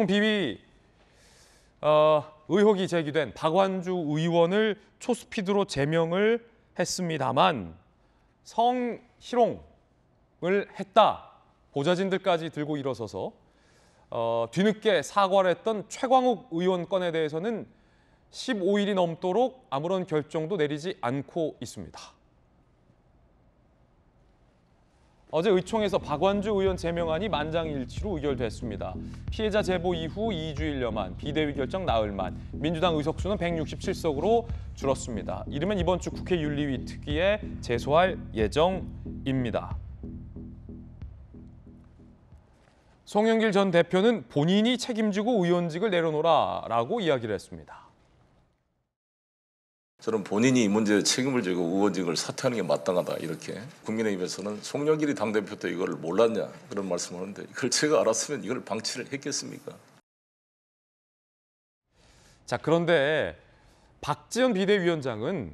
홍비위 어, 의혹이 제기된 박완주 의원을 초스피드로 제명을 했습니다만 성희롱을 했다 보좌진들까지 들고 일어서서 어, 뒤늦게 사과를 했던 최광욱 의원 건에 대해서는 15일이 넘도록 아무런 결정도 내리지 않고 있습니다. 어제 의총에서 박완주 의원 제명안이 만장일치로 의결됐습니다. 피해자 제보 이후 2주일여 만, 비대위 결정 나흘 만, 민주당 의석수는 167석으로 줄었습니다. 이르면 이번 주 국회 윤리위 특위에 제소할 예정입니다. 송영길 전 대표는 본인이 책임지고 의원직을 내려놓으라고 이야기를 했습니다. 저는 본인이 이 문제에 책임을 지고 의원직을 사퇴하는 게 마땅하다 이렇게 국민의힘에서는 송영길이 당대표 때 이걸 몰랐냐 그런 말씀을 하는데 이걸 제가 알았으면 이걸 방치를 했겠습니까? 자 그런데 박지원 비대위원장은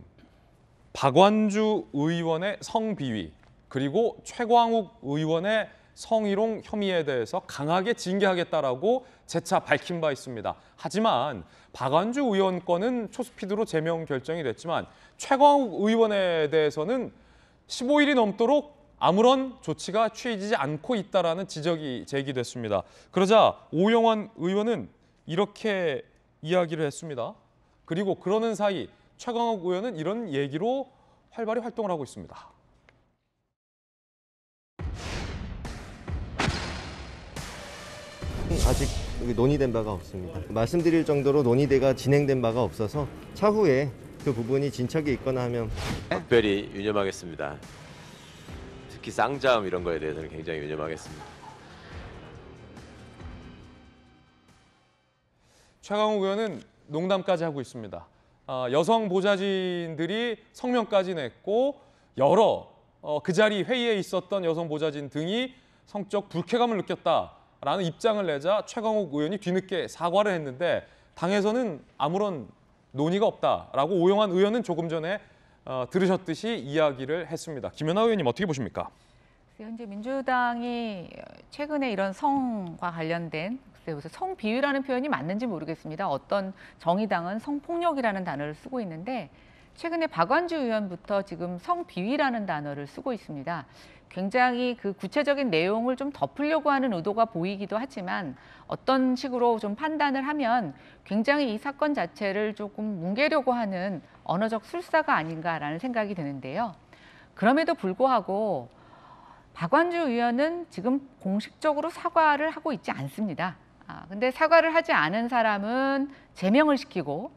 박완주 의원의 성비위 그리고 최광욱 의원의 성희롱 혐의에 대해서 강하게 징계하겠다라고 재차 밝힌 바 있습니다. 하지만 박완주 의원 권은 초스피드로 제명 결정이 됐지만 최광욱 의원에 대해서는 15일이 넘도록 아무런 조치가 취해지지 않고 있다라는 지적이 제기됐습니다. 그러자 오영환 의원은 이렇게 이야기를 했습니다. 그리고 그러는 사이 최광욱 의원은 이런 얘기로 활발히 활동을 하고 있습니다. 아직 논의된 바가 없습니다. 말씀드릴 정도로 논의대가 진행된 바가 없어서 차후에 그 부분이 진척이 있거나 하면 특별히 유념하겠습니다. 특히 쌍자음 이런 거에 대해서는 굉장히 유념하겠습니다. 최강욱 의원은 농담까지 하고 있습니다. 어, 여성 보좌진들이 성명까지 냈고 여러 어, 그 자리 회의에 있었던 여성 보좌진 등이 성적 불쾌감을 느꼈다. 라는 입장을 내자 최강욱 의원이 뒤늦게 사과를 했는데 당에서는 아무런 논의가 없다라고 오영환 의원은 조금 전에 어, 들으셨듯이 이야기를 했습니다. 김연아 의원님 어떻게 보십니까? 현재 민주당이 최근에 이런 성과 관련된 성비위라는 표현이 맞는지 모르겠습니다. 어떤 정의당은 성폭력이라는 단어를 쓰고 있는데 최근에 박완주 의원부터 지금 성비위라는 단어를 쓰고 있습니다. 굉장히 그 구체적인 내용을 좀 덮으려고 하는 의도가 보이기도 하지만 어떤 식으로 좀 판단을 하면 굉장히 이 사건 자체를 조금 뭉개려고 하는 언어적 술사가 아닌가라는 생각이 드는데요. 그럼에도 불구하고 박완주 의원은 지금 공식적으로 사과를 하고 있지 않습니다. 아, 근데 사과를 하지 않은 사람은 제명을 시키고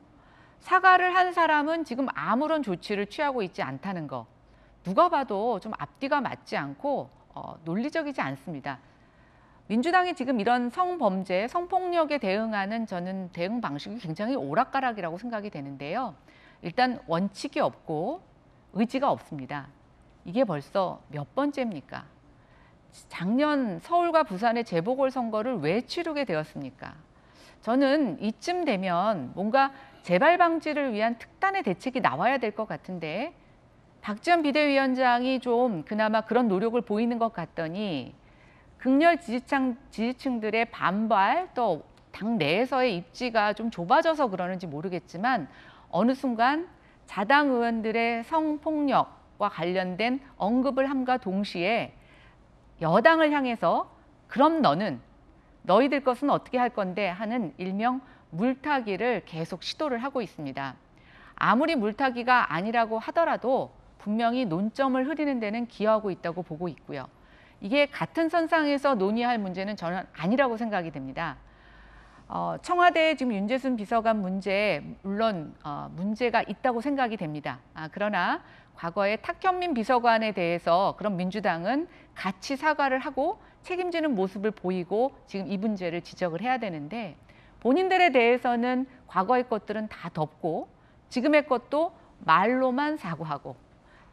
사과를 한 사람은 지금 아무런 조치를 취하고 있지 않다는 거. 누가 봐도 좀 앞뒤가 맞지 않고 어, 논리적이지 않습니다. 민주당이 지금 이런 성범죄, 성폭력에 대응하는 저는 대응 방식이 굉장히 오락가락이라고 생각이 되는데요. 일단 원칙이 없고 의지가 없습니다. 이게 벌써 몇 번째입니까? 작년 서울과 부산의 재보궐 선거를 왜 치르게 되었습니까? 저는 이쯤 되면 뭔가 재발 방지를 위한 특단의 대책이 나와야 될 것 같은데 박지원 비대위원장이 좀 그나마 그런 노력을 보이는 것 같더니 극렬 지지층, 지지층들의 반발 또 당 내에서의 입지가 좀 좁아져서 그러는지 모르겠지만 어느 순간 자당 의원들의 성폭력과 관련된 언급을 함과 동시에 여당을 향해서 그럼 너는 너희들 것은 어떻게 할 건데 하는 일명 물타기를 계속 시도를 하고 있습니다. 아무리 물타기가 아니라고 하더라도 분명히 논점을 흐리는 데는 기여하고 있다고 보고 있고요. 이게 같은 선상에서 논의할 문제는 저는 아니라고 생각이 됩니다. 어, 청와대 지금 윤재순 비서관 문제 물론 어, 문제가 있다고 생각이 됩니다. 아, 그러나 과거에 탁현민 비서관에 대해서 그런 민주당은 같이 사과를 하고 책임지는 모습을 보이고 지금 이 문제를 지적을 해야 되는데 본인들에 대해서는 과거의 것들은 다 덮고 지금의 것도 말로만 사과하고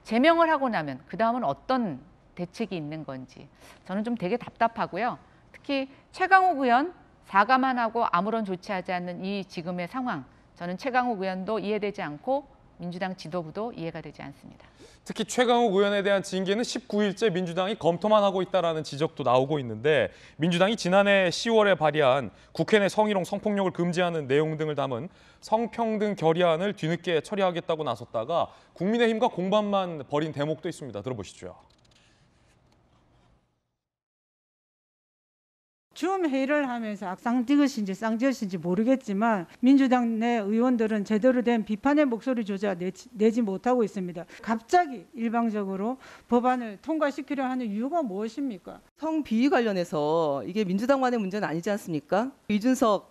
제명을 하고 나면 그 다음은 어떤 대책이 있는 건지 저는 좀 되게 답답하고요. 특히 최강욱 의원 사과만 하고 아무런 조치하지 않는 이 지금의 상황 저는 최강욱 의원도 이해되지 않고 민주당 지도부도 이해가 되지 않습니다. 특히 최강욱 의원에 대한 징계는 19일째 민주당이 검토만 하고 있다는 지적도 나오고 있는데 민주당이 지난해 10월에 발의한 국회 내 성희롱, 성폭력을 금지하는 내용 등을 담은 성평등 결의안을 뒤늦게 처리하겠다고 나섰다가 국민의힘과 공방만 벌인 대목도 있습니다. 들어보시죠. 줌 회의를 하면서 악상지것인지 쌍지것인지 모르겠지만 민주당 내 의원들은 제대로 된 비판의 목소리 조차 내지, 내지 못하고 있습니다. 갑자기 일방적으로 법안을 통과시키려 하는 이유가 무엇입니까? 성비위 관련해서 이게 민주당만의 문제는 아니지 않습니까? 이준석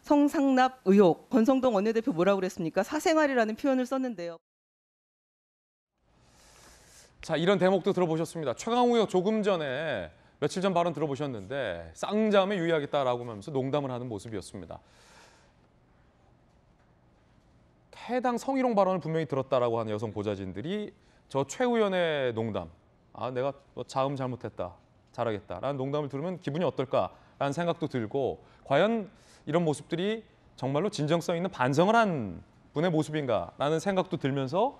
성상납 의혹 권성동 원내대표 뭐라고 그랬습니까? 사생활이라는 표현을 썼는데요. 자 이런 대목도 들어보셨습니다. 최강욱 조금 전에 며칠 전 발언 들어보셨는데 쌍잠에 유의하겠다라고 하면서 농담을 하는 모습이었습니다. 해당 성희롱 발언을 분명히 들었다라고 하는 여성 보좌진들이 저최 의원의 농담, 아 내가 자음 잘못했다, 잘하겠다라는 농담을 들으면 기분이 어떨까라는 생각도 들고 과연 이런 모습들이 정말로 진정성 있는 반성을 한 분의 모습인가라는 생각도 들면서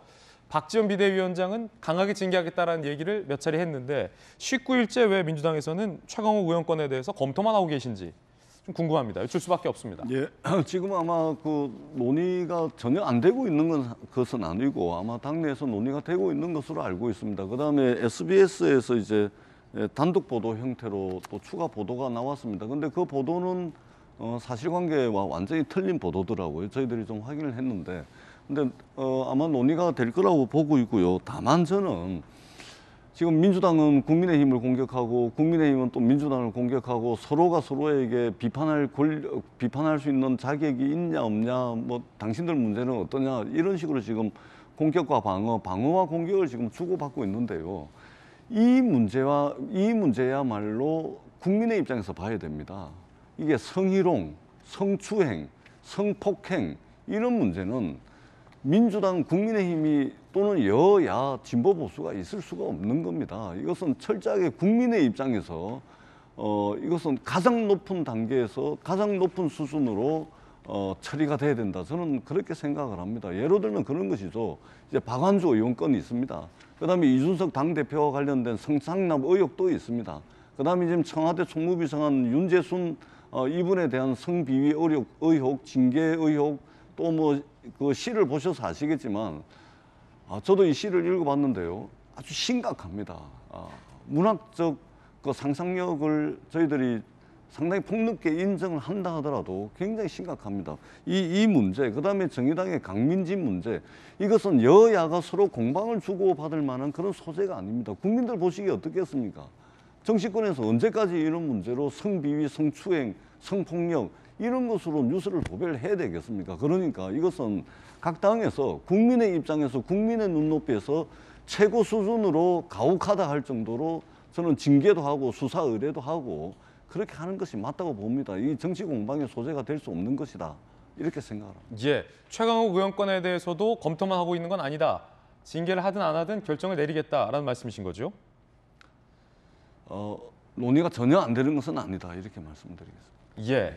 박지원 비대위원장은 강하게 징계하겠다라는 얘기를 몇 차례 했는데 19일째 왜 민주당에서는 최강호 의원권에 대해서 검토만 하고 계신지 좀 궁금합니다. 여쭐 수밖에 없습니다. 예, 지금 아마 그 논의가 전혀 안 되고 있는 건것은 아니고 아마 당내에서 논의가 되고 있는 것으로 알고 있습니다. 그다음에 SBS에서 이제 예, 단독 보도 형태로 또 추가 보도가 나왔습니다. 근데 그 보도는 어, 사실관계와 완전히 틀린 보도더라고요. 저희들이 좀 확인을 했는데 근데 어, 아마 논의가 될 거라고 보고 있고요. 다만 저는 지금 민주당은 국민의힘을 공격하고 국민의힘은 또 민주당을 공격하고 서로가 서로에게 비판할 권력, 비판할 수 있는 자격이 있냐 없냐 뭐 당신들 문제는 어떠냐 이런 식으로 지금 공격과 방어, 방어와 공격을 지금 주고받고 있는데요. 이 문제와 이 문제야말로 국민의 입장에서 봐야 됩니다. 이게 성희롱, 성추행, 성폭행 이런 문제는 민주당 국민의힘이 또는 여야 진보 보수가 있을 수가 없는 겁니다. 이것은 철저하게 국민의 입장에서 어, 이것은 가장 높은 단계에서 가장 높은 수준으로 어, 처리가 돼야 된다. 저는 그렇게 생각을 합니다. 예로 들면 그런 것이죠. 이제 박완주 의원 권이 있습니다. 그다음에 이준석 당대표와 관련된 성상납 의혹도 있습니다. 그다음에 지금 청와대 총무비상한 윤재순 어, 이분에 대한 성비위 의혹, 의혹 징계 의혹 또뭐그 시를 보셔서 아시겠지만 아, 저도 이 시를 읽어봤는데요. 아주 심각합니다. 아, 문학적 그 상상력을 저희들이 상당히 폭넓게 인정을 한다 하더라도 굉장히 심각합니다. 이, 이 문제, 그 다음에 정의당의 강민진 문제, 이것은 여야가 서로 공방을 주고받을 만한 그런 소재가 아닙니다. 국민들 보시기에 어떻겠습니까? 정치권에서 언제까지 이런 문제로 성비위, 성추행, 성폭력 이런 것으로 뉴스를 도배를 해야 되겠습니까? 그러니까 이것은 각 당에서 국민의 입장에서 국민의 눈높이에서 최고 수준으로 가혹하다 할 정도로 저는 징계도 하고 수사 의뢰도 하고 그렇게 하는 것이 맞다고 봅니다. 이 정치 공방의 소재가 될 수 없는 것이다. 이렇게 생각합니다. 예, 최강욱 의원권에 대해서도 검토만 하고 있는 건 아니다. 징계를 하든 안 하든 결정을 내리겠다라는 말씀이신 거죠? 어, 논의가 전혀 안 되는 것은 아니다 이렇게 말씀드리겠습니다. 예.